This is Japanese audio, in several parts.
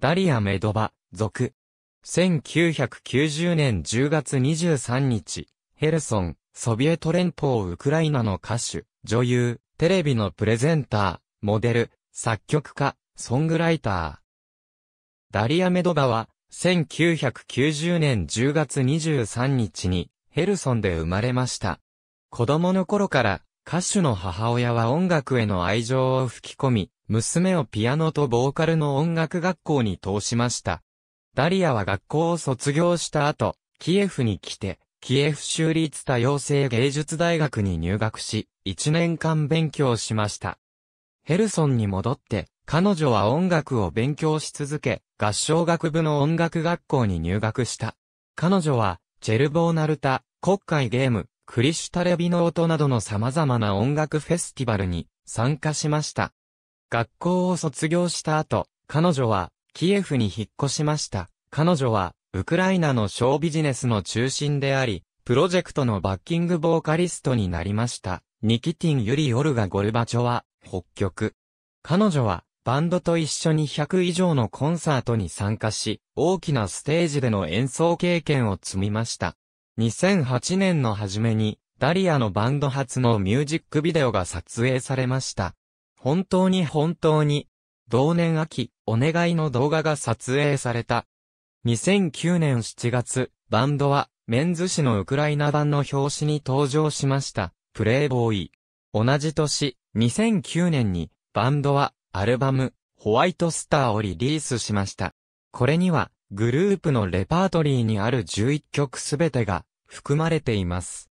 ダリア・メドバ、族。1990年10月23日、ヘルソン、ソビエト連邦ウクライナの歌手、女優、テレビのプレゼンター、モデル、作曲家、ソングライター。ダリア・メドバは、1990年10月23日に、ヘルソンで生まれました。子供の頃から、歌手の母親は音楽への愛情を吹き込み、娘をピアノとボーカルの音楽学校に通しました。ダリアは学校を卒業した後、キエフに来て、キエフ州立多様性芸術大学に入学し、1年間勉強しました。ヘルソンに戻って、彼女は音楽を勉強し続け、合唱学部の音楽学校に入学した。彼女は、チェルボーナルタ、国会ゲーム、クリシュタレビノートなどの様々な音楽フェスティバルに参加しました。学校を卒業した後、彼女は、キエフに引っ越しました。彼女は、ウクライナのショービジネスの中心であり、プロジェクトのバッキングボーカリストになりました。ニキティン・ユリ・オルガ・ゴルバチョは、北極。彼女は、バンドと一緒に100以上のコンサートに参加し、大きなステージでの演奏経験を積みました。2008年の初めに、ダリアのバンド初のミュージックビデオが撮影されました。本当に本当に、同年秋、お願いの動画が撮影された。2009年7月、バンドは、メンズ誌のウクライナ版の表紙に登場しました、プレイボーイ。同じ年、2009年に、バンドは、アルバム、ホワイトスターをリリースしました。これには、グループのレパートリーにある11曲すべてが、含まれています。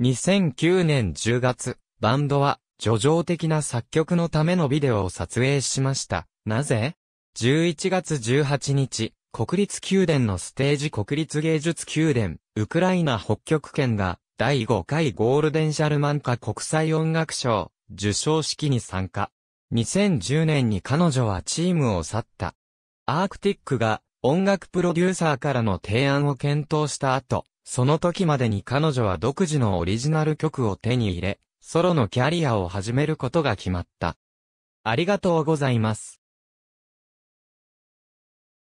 2009年10月、バンドは、叙情的な作曲のためのビデオを撮影しました。なぜ ?11 月18日、国立宮殿のステージ国立芸術宮殿、ウクライナ北極圏が第5回ゴールデンシャルマンカ国際音楽賞受賞式に参加。2010年に彼女はチームを去った。アークティックが音楽プロデューサーからの提案を検討した後、その時までに彼女は独自のオリジナル曲を手に入れ、ソロのキャリアを始めることが決まった。ありがとうございます。